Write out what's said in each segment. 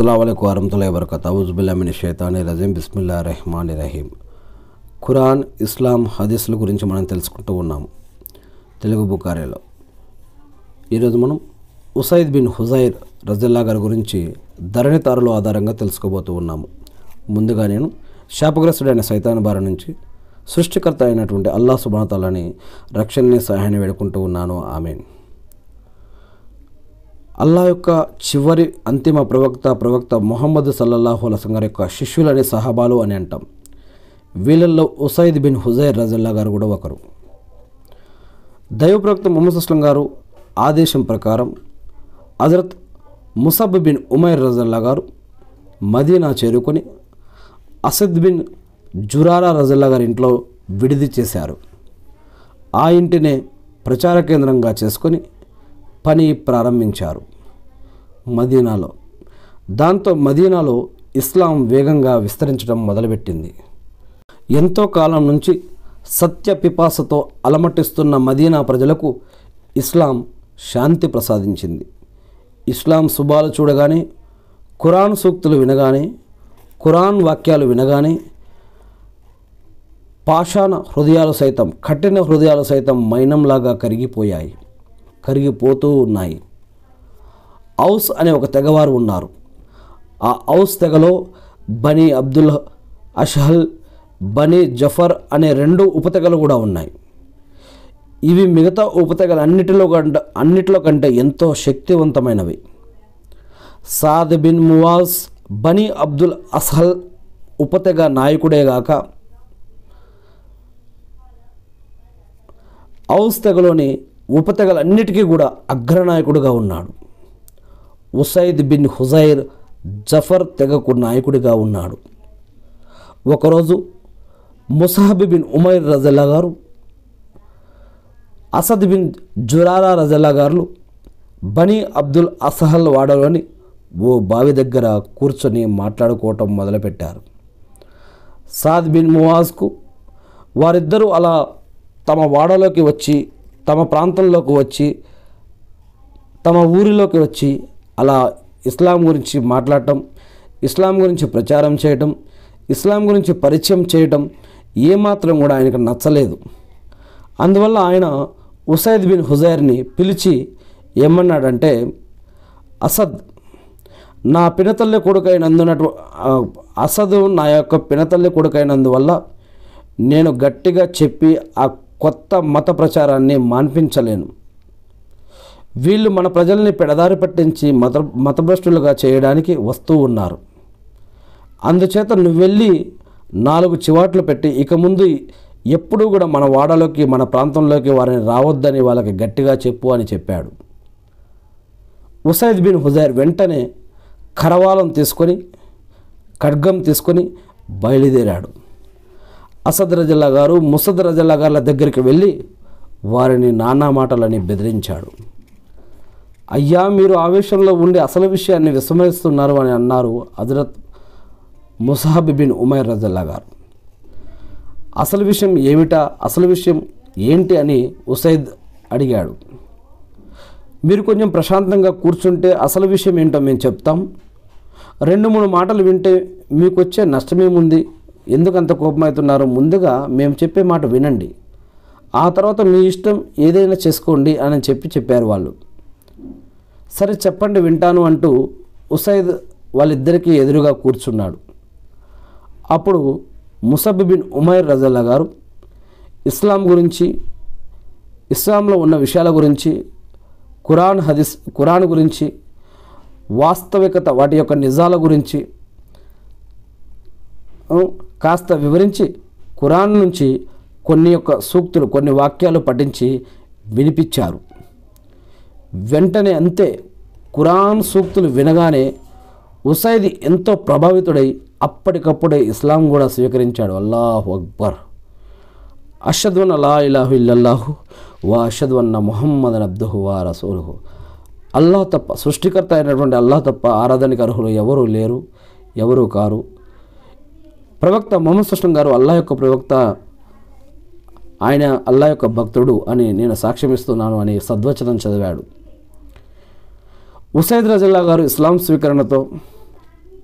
అస్సలం వరహతుల్లా వరకత అవుజుబుల్లామిని షేతాని రజీం బిస్మిల్లా రెహమాన్ రహీం ఖురాన్ ఇస్లాం హదీస్ల గురించి మనం తెలుసుకుంటూ ఉన్నాము తెలుగు బుకారేలో ఈరోజు మనం ఉసైద్ బిన్ హుజైర్ రజల్లా గారి గురించి ధరణితారుల ఆధారంగా తెలుసుకోబోతూ ఉన్నాము ముందుగా నేను శాపగ్రస్తుడైన సైతాన్ బారి నుంచి సృష్టికర్త అయినటువంటి అల్లా సుబానతాలని రక్షణని సహాయాన్ని వేడుకుంటూ ఉన్నాను ఆమెను అల్లా యొక్క చివరి అంతిమ ప్రవక్త ప్రవక్త మొహమ్మద్ సల్లల్లాహు అలసం గారి యొక్క శిష్యులు అనే సహాబాలు అని అంటాం వీళ్ళల్లో ఉసైద్ బిన్ హుజైర్ రజల్లా గారు కూడా ఒకరు దైవ ప్రవక్త మొహమ్మద్ అస్లం గారు ఆదేశం ప్రకారం హజరత్ ముసబ్ బిన్ ఉమైర్ రజల్లా గారు మదీనా చేరుకొని అసద్ బిన్ జురారా రజల్లా గారి ఇంట్లో విడిది చేశారు ఆ ఇంటినే ప్రచార కేంద్రంగా చేసుకొని పని ప్రారంభించారు మదీనాలో దాంతో మదీనాలో ఇస్లాం వేగంగా విస్తరించడం మొదలుపెట్టింది ఎంతో కాలం నుంచి సత్య పిపాసతో అలమటిస్తున్న మదీనా ప్రజలకు ఇస్లాం శాంతి ప్రసాదించింది ఇస్లాం శుభాలు చూడగానే ఖురాన్ సూక్తులు వినగానే ఖురాన్ వాక్యాలు వినగానే పాషాణ హృదయాలు సైతం కఠిన హృదయాలు సైతం మైనంలాగా కరిగిపోయాయి కరిగిపోతూ ఉన్నాయి ఔస్ అనే ఒక తెగవారు ఉన్నారు ఆ ఔస్ తెగలో Bani Abdul Ashhal Bani Zafar అనే రెండు ఉపతెగలు కూడా ఉన్నాయి ఇవి మిగతా ఉపతెగలు అన్నిటిలో కంటే అన్నిటిలో కంటే ఎంతో శక్తివంతమైనవి Saad bin Muaz Bani Abdul Ashal ఉపతెగ నాయకుడేగాక ఔస్ తెగలోని ఉపతగలన్నిటికీ కూడా అగ్రనాయకుడిగా ఉన్నాడు ఉసైద్ బిన్ హుజైర్ జఫర్ తెగకు నాయకుడిగా ఉన్నాడు ఒకరోజు ముసాహబ్ బిన్ ఉమైర్ రజల్లా గారు అసద్ బిన్ జురారా రజల్లా గారు బనీ అబ్దుల్ అసహల్ వాడలోని ఓ బావి దగ్గర కూర్చొని మాట్లాడుకోవటం మొదలుపెట్టారు సాద్ బిన్ మువాజ్కు వారిద్దరూ అలా తమ వాడలోకి వచ్చి తమ ప్రాంతంలోకి వచ్చి తమ ఊరిలోకి వచ్చి అలా ఇస్లాం గురించి మాట్లాడటం ఇస్లాం గురించి ప్రచారం చేయటం ఇస్లాం గురించి పరిచయం చేయటం ఏమాత్రం కూడా ఆయనకు నచ్చలేదు అందువల్ల ఆయన ఉసైద్ బిన్ హుజైర్ని పిలిచి ఏమన్నాడంటే అసద్ నా పినతల్లి కొడుకైనందునటు అసదు నా యొక్క పినతల్లి కొడుకైనందువల్ల నేను గట్టిగా చెప్పి ఆ కొత్త మత ప్రచారాన్ని మాన్పించలేను వీళ్ళు మన ప్రజల్ని పెడదారి పట్టించి మత మతభ్రష్టులుగా చేయడానికి వస్తూ ఉన్నారు అందుచేత నువ్వు వెళ్ళి నాలుగు చివాట్లు పెట్టి ఇక ముందు ఎప్పుడూ కూడా మన వాడలోకి మన ప్రాంతంలోకి వారిని రావద్దని వాళ్ళకి గట్టిగా చెప్పు అని చెప్పాడు ఉసైద్ బిన్ హుజైర్ వెంటనే కరవాలం తీసుకొని ఖడ్గం తీసుకొని బయలుదేరాడు అసద్ రజల్లా గారు ముసద్ రజల్లా గార్ల దగ్గరికి వెళ్ళి వారిని నానా మాటలని బెదిరించాడు అయ్యా మీరు ఆవేశంలో ఉండి అసలు విషయాన్ని విస్మరిస్తున్నారు అని అన్నారు హజరత్ ముసాహబ్ బిన్ ఉమైర్ రజల్లా గారు అసలు విషయం ఏమిటా అసలు విషయం ఏంటి అని ఉసైద్ అడిగాడు మీరు కొంచెం ప్రశాంతంగా కూర్చుంటే అసలు విషయం ఏంటో మేము చెప్తాం రెండు మూడు మాటలు వింటే మీకు వచ్చే నష్టమేముంది ఎందుకంత కోపమవుతున్నారు ముందుగా మేము చెప్పే మాట వినండి ఆ తర్వాత మీ ఇష్టం ఏదైనా చేసుకోండి అని చెప్పి చెప్పారు వాళ్ళు సరే చెప్పండి వింటాను అంటూ ఉసైద్ వాళ్ళిద్దరికీ ఎదురుగా కూర్చున్నాడు అప్పుడు ముసబిబిన్ ఉమైర్ రజల్లా గారు ఇస్లాం గురించి ఇస్లాంలో ఉన్న విషయాల గురించి కురాన్ హదీస్ కురాన్ గురించి వాస్తవికత వాటి యొక్క నిజాల గురించి కాస్త వివరించి ఖురాన్ నుంచి కొన్ని యొక్క సూక్తులు కొన్ని వాక్యాలు పఠించి వినిపించారు వెంటనే అంతే ఖురాన్ సూక్తులు వినగానే ఉసైది ఎంతో ప్రభావితుడై అప్పటికప్పుడే ఇస్లాం కూడా స్వీకరించాడు అల్లాహు అక్బర్ అషద్వన్ అలా ఇలాహు ఇల్లల్లాహు వా అషద్వన్న మొహమ్మద్ అబ్దుహు వా రసూలుహు అల్లాహ్ తప్ప సృష్టికర్త అయినటువంటి అల్లాహ్ తప్ప ఆరాధనకు అర్హులు ఎవరూ లేరు ఎవరూ కారు ప్రవక్త మొహమ్మద్ సుస్లం గారు అల్లా యొక్క ప్రవక్త ఆయన అల్లా యొక్క భక్తుడు అని నేను సాక్ష్యమిస్తున్నాను అని సద్వచనం చదివాడు ఉసైద్ రజల్లా గారు ఇస్లాం స్వీకరణతో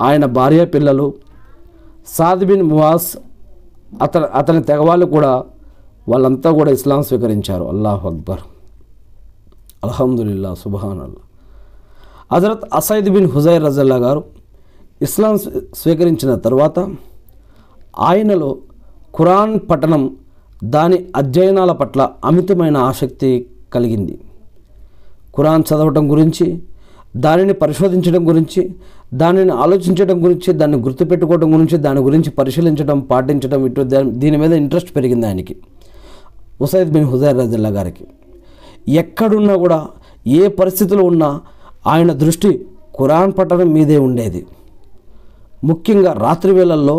ఆయన భార్య పిల్లలు సాద్ బిన్ మువాస్ అత అతని తెగవాళ్ళు కూడా వాళ్ళంతా కూడా ఇస్లాం స్వీకరించారు అల్లాహ్ అక్బర్ అల్హమ్దుల్లా సుబాన్ అల్లా హజరత్ అసైద్ బిన్ హుజైర్ రజల్లా గారు ఇస్లాం స్వీకరించిన తర్వాత ఆయనలో ఖురాన్ పఠనం దాని అధ్యయనాల పట్ల అమితమైన ఆసక్తి కలిగింది ఖురాన్ చదవటం గురించి దానిని పరిశోధించడం గురించి దానిని ఆలోచించడం గురించి దాన్ని గుర్తుపెట్టుకోవడం గురించి దాని గురించి పరిశీలించడం పాటించడం ఇటు దీని మీద ఇంట్రెస్ట్ పెరిగింది ఆయనకి ఉసైద్ బిన్ హుజైర్ రజిల్లా గారికి ఎక్కడున్నా కూడా ఏ పరిస్థితిలో ఉన్నా ఆయన దృష్టి ఖురాన్ పఠనం మీదే ఉండేది ముఖ్యంగా రాత్రి వేళల్లో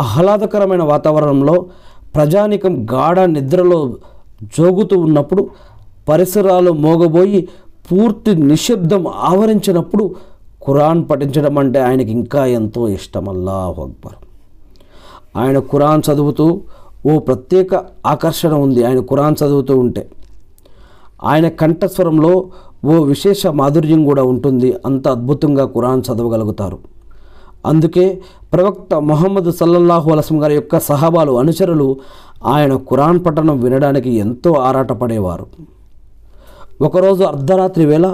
ఆహ్లాదకరమైన వాతావరణంలో ప్రజానికం గాఢ నిద్రలో జోగుతూ ఉన్నప్పుడు పరిసరాలు మోగబోయి పూర్తి నిశ్శబ్దం ఆవరించినప్పుడు ఖురాన్ పఠించడం అంటే ఆయనకి ఇంకా ఎంతో ఇష్టం అల్లాహ్ అక్బర్ ఆయన ఖురాన్ చదువుతూ ఓ ప్రత్యేక ఆకర్షణ ఉంది ఆయన ఖురాన్ చదువుతూ ఉంటే ఆయన కంఠస్వరంలో ఓ విశేష మాధుర్యం కూడా ఉంటుంది అంత అద్భుతంగా ఖురాన్ చదవగలుగుతారు అందుకే ప్రవక్త మొహమ్మద్ సల్లల్లాహు అలసం గారి యొక్క సహాబాలు అనుచరులు ఆయన ఖురాన్ పఠనం వినడానికి ఎంతో ఆరాటపడేవారు ఒకరోజు అర్ధరాత్రి వేళ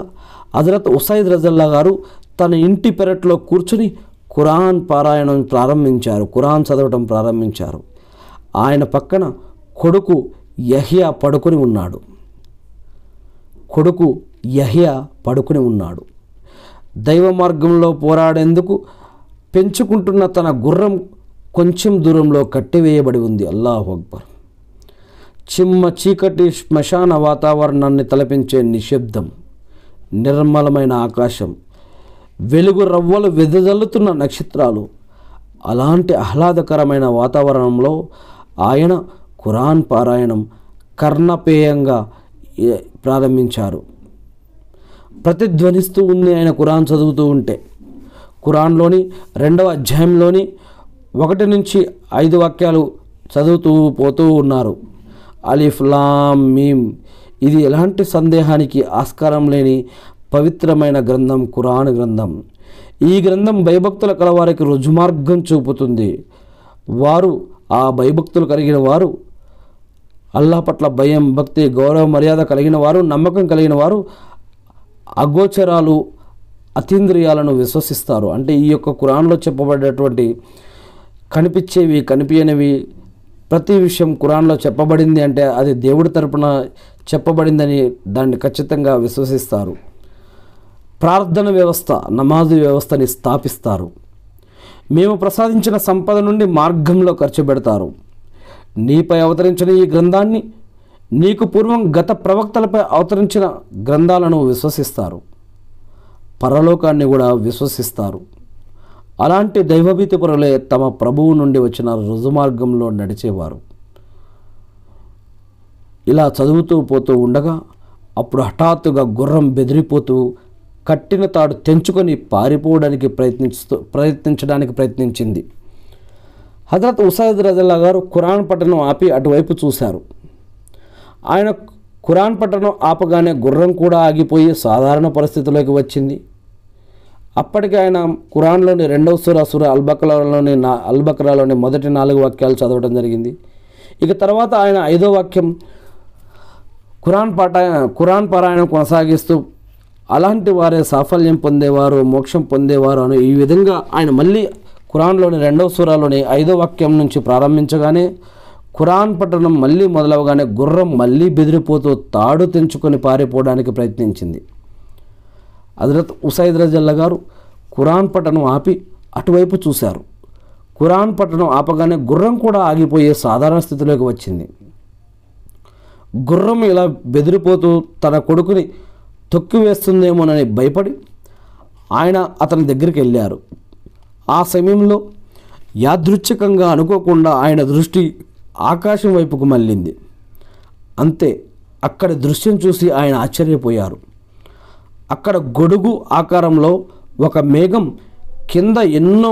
హజరత్ ఉసైద్ రజల్లా గారు తన ఇంటి పెరట్లో కూర్చుని ఖురాన్ పారాయణం ప్రారంభించారు ఖురాన్ చదవటం ప్రారంభించారు ఆయన పక్కన కొడుకు యహియా పడుకుని ఉన్నాడు కొడుకు యహియా పడుకుని ఉన్నాడు దైవ మార్గంలో పోరాడేందుకు పెంచుకుంటున్న తన గుర్రం కొంచెం దూరంలో కట్టివేయబడి ఉంది అల్లాహ్ అక్బర్ చిమ్మ చీకటి శ్మశాన వాతావరణాన్ని తలపించే నిశ్శబ్దం నిర్మలమైన ఆకాశం వెలుగు రవ్వలు వెదజల్లుతున్న నక్షత్రాలు అలాంటి ఆహ్లాదకరమైన వాతావరణంలో ఆయన ఖురాన్ పారాయణం కర్ణపేయంగా ప్రారంభించారు ప్రతిధ్వనిస్తూ ఉంది ఆయన కురాన్ చదువుతూ ఉంటే ఖురాన్లోని రెండవ అధ్యాయంలోని ఒకటి నుంచి ఐదు వాక్యాలు చదువుతూ పోతూ ఉన్నారు అలిఫ్లాం మీమ్ ఇది ఎలాంటి సందేహానికి ఆస్కారం లేని పవిత్రమైన గ్రంథం ఖురాన్ గ్రంథం ఈ గ్రంథం భయభక్తుల కలవారికి రుజుమార్గం చూపుతుంది వారు ఆ భయభక్తులు కలిగిన వారు అల్లా పట్ల భయం భక్తి గౌరవ మర్యాద కలిగిన వారు నమ్మకం కలిగిన వారు అగోచరాలు అతీంద్రియాలను విశ్వసిస్తారు అంటే ఈ యొక్క కురాన్లో చెప్పబడేటువంటి కనిపించేవి కనిపించనివి ప్రతి విషయం కురాన్లో చెప్పబడింది అంటే అది దేవుడి తరపున చెప్పబడిందని దాన్ని ఖచ్చితంగా విశ్వసిస్తారు ప్రార్థన వ్యవస్థ నమాజు వ్యవస్థని స్థాపిస్తారు మేము ప్రసాదించిన సంపద నుండి మార్గంలో ఖర్చు పెడతారు నీపై అవతరించిన ఈ గ్రంథాన్ని నీకు పూర్వం గత ప్రవక్తలపై అవతరించిన గ్రంథాలను విశ్వసిస్తారు పరలోకాన్ని కూడా విశ్వసిస్తారు అలాంటి దైవభీతి పరులే తమ ప్రభువు నుండి వచ్చిన రుజుమార్గంలో నడిచేవారు ఇలా చదువుతూ పోతూ ఉండగా అప్పుడు హఠాత్తుగా గుర్రం బెదిరిపోతూ కట్టిన తాడు తెంచుకొని పారిపోవడానికి ప్రయత్నిస్తూ ప్రయత్నించడానికి ప్రయత్నించింది హజరత్ ఉసైద్ రజల్లా గారు ఖురాన్ పట్టణం ఆపి అటువైపు చూశారు ఆయన ఖురాన్ పట్టణం ఆపగానే గుర్రం కూడా ఆగిపోయి సాధారణ పరిస్థితిలోకి వచ్చింది అప్పటికి ఆయన కురాన్లోని రెండవ సుర సుర అల్బకరాలోని నా అల్బక్రాలోని మొదటి నాలుగు వాక్యాలు చదవడం జరిగింది ఇక తర్వాత ఆయన ఐదో వాక్యం ఖురాన్ పాఠ ఖురాన్ పారాయణం కొనసాగిస్తూ అలాంటి వారే సాఫల్యం పొందేవారు మోక్షం పొందేవారు అని ఈ విధంగా ఆయన మళ్ళీ ఖురాన్లోని రెండవ సూరాలోని ఐదో వాక్యం నుంచి ప్రారంభించగానే ఖురాన్ పట్టణం మళ్ళీ మొదలవగానే గుర్రం మళ్ళీ బెదిరిపోతూ తాడు తెంచుకొని పారిపోవడానికి ప్రయత్నించింది హజరత్ ఉసైద్ రజల్లా గారు ఖురాన్ పట్టణం ఆపి అటువైపు చూశారు ఖురాన్ పట్టణం ఆపగానే గుర్రం కూడా ఆగిపోయే సాధారణ స్థితిలోకి వచ్చింది గుర్రం ఇలా బెదిరిపోతూ తన కొడుకుని తొక్కివేస్తుందేమోనని భయపడి ఆయన అతని దగ్గరికి వెళ్ళారు ఆ సమయంలో యాదృచ్ఛికంగా అనుకోకుండా ఆయన దృష్టి ఆకాశం వైపుకు మళ్ళింది అంతే అక్కడ దృశ్యం చూసి ఆయన ఆశ్చర్యపోయారు అక్కడ గొడుగు ఆకారంలో ఒక మేఘం కింద ఎన్నో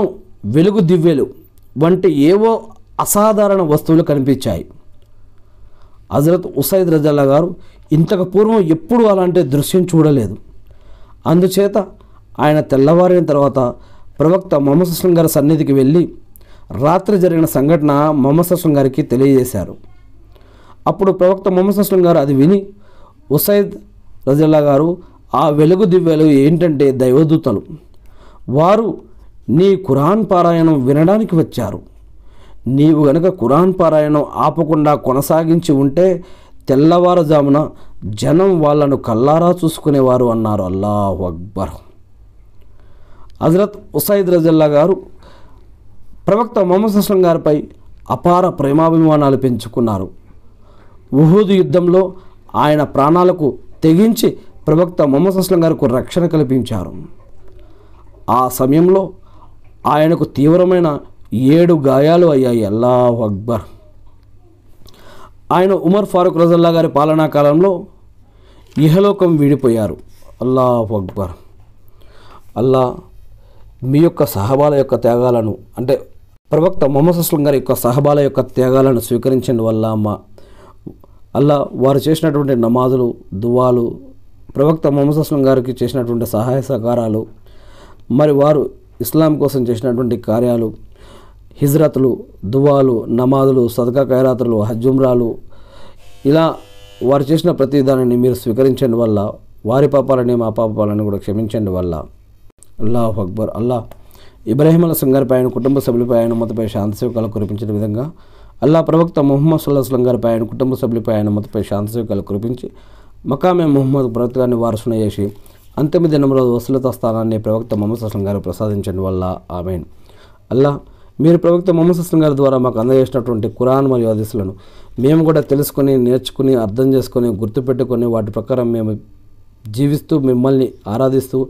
వెలుగు దివ్యలు వంటి ఏవో అసాధారణ వస్తువులు కనిపించాయి హజరత్ ఉసైద్ రజల్లా గారు ఇంతకు పూర్వం ఎప్పుడు అలాంటి దృశ్యం చూడలేదు అందుచేత ఆయన తెల్లవారిన తర్వాత ప్రవక్త మొహమ్మద్ గారి సన్నిధికి వెళ్ళి రాత్రి జరిగిన సంఘటన మొహమ్మద్ గారికి తెలియజేశారు అప్పుడు ప్రవక్త మొహమ్మద్ గారు అది విని ఉసైద్ రజల్లా గారు ఆ వెలుగు దివ్యలు ఏంటంటే దైవదూతలు వారు నీ కురాన్ పారాయణం వినడానికి వచ్చారు నీవు గనక కురాన్ పారాయణం ఆపకుండా కొనసాగించి ఉంటే తెల్లవారుజామున జనం వాళ్ళను కల్లారా చూసుకునేవారు అన్నారు అల్లాహ్ అక్బర్ హజరత్ ఉసైద్ రజల్లా గారు ప్రవక్త మొహమ్మద్ అస్లం గారిపై అపార ప్రేమాభిమానాలు పెంచుకున్నారు ఉహూద్ యుద్ధంలో ఆయన ప్రాణాలకు తెగించి ప్రవక్త మొహమ్మద్ అస్లం గారికి రక్షణ కల్పించారు ఆ సమయంలో ఆయనకు తీవ్రమైన ఏడు గాయాలు అయ్యాయి అల్లా అక్బర్ ఆయన ఉమర్ ఫారూక్ రజల్లా గారి పాలనా కాలంలో ఇహలోకం వీడిపోయారు అల్లాహ్ అక్బర్ అల్లా మీ యొక్క సహబాల యొక్క త్యాగాలను అంటే ప్రవక్త మొహమ్మద్ అస్లం గారి యొక్క సహబాల యొక్క త్యాగాలను స్వీకరించడం వల్ల అమ్మ అల్లా వారు చేసినటువంటి నమాజులు దువాలు ప్రవక్త మొహమ్మద్ అస్లం గారికి చేసినటువంటి సహాయ సహకారాలు మరి వారు ఇస్లాం కోసం చేసినటువంటి కార్యాలు హిజ్రత్లు దువాలు నమాజులు సదకా ఖైరాతలు హజ్జుమ్రాలు ఇలా వారు చేసిన ప్రతి దానిని మీరు స్వీకరించండి వల్ల వారి పాపాలని మా పాపాలని కూడా క్షమించండి వల్ల అల్లాహ్ అక్బర్ అల్లాహ్ ఇబ్రాహిం అలస్లం గారిపై ఆయన కుటుంబ సభ్యులపై ఆయన మతపై శాంతి సేవకాలు కురిపించిన విధంగా అల్లా ప్రవక్త ముహమ్మద్ సుల్లాహస్లం గారిపై ఆయన కుటుంబ సభ్యులపై ఆయన మతపై శాంతి సేవకాలు కురిపించి మకామె ముహమ్మద్ బ్రతుకాన్ని వారసున చేసి అంతిమ దినంలో వసులత స్థానాన్ని ప్రవక్త మొహమ్మద్ అస్లం గారు ప్రసాదించడం వల్ల ఆమె అల్లా మీరు ప్రవక్త మొహమ్మద్ అస్లం గారి ద్వారా మాకు అందజేసినటువంటి కురాన్ మరియు అదిసులను మేము కూడా తెలుసుకొని నేర్చుకుని అర్థం చేసుకొని గుర్తుపెట్టుకొని వాటి ప్రకారం మేము జీవిస్తూ మిమ్మల్ని ఆరాధిస్తూ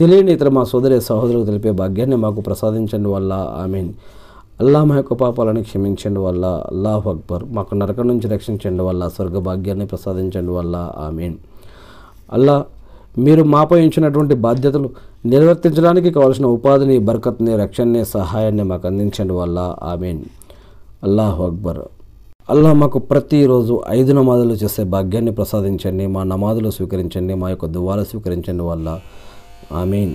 తెలియని ఇతర మా సోదరి సహోదరులకు తెలిపే భాగ్యాన్ని మాకు ప్రసాదించండి వల్ల ఆమె అల్లా మా యొక్క పాపాలను క్షమించండి వల్ల అల్లాహ్ అక్బర్ మాకు నరకం నుంచి రక్షించండి వల్ల స్వర్గ భాగ్యాన్ని ప్రసాదించండి వల్ల ఆమెన్ అల్లా మీరు మాపై ఉంచినటువంటి బాధ్యతలు నిర్వర్తించడానికి కావలసిన ఉపాధిని బర్కత్ని రక్షణని సహాయాన్ని మాకు అందించండి వల్ల ఆమెన్ అల్లాహ్ అక్బర్ అల్లా మాకు ప్రతిరోజు ఐదు నమాజులు చేసే భాగ్యాన్ని ప్రసాదించండి మా నమాజులు స్వీకరించండి మా యొక్క దువాలు స్వీకరించండి వల్ల ఆమెన్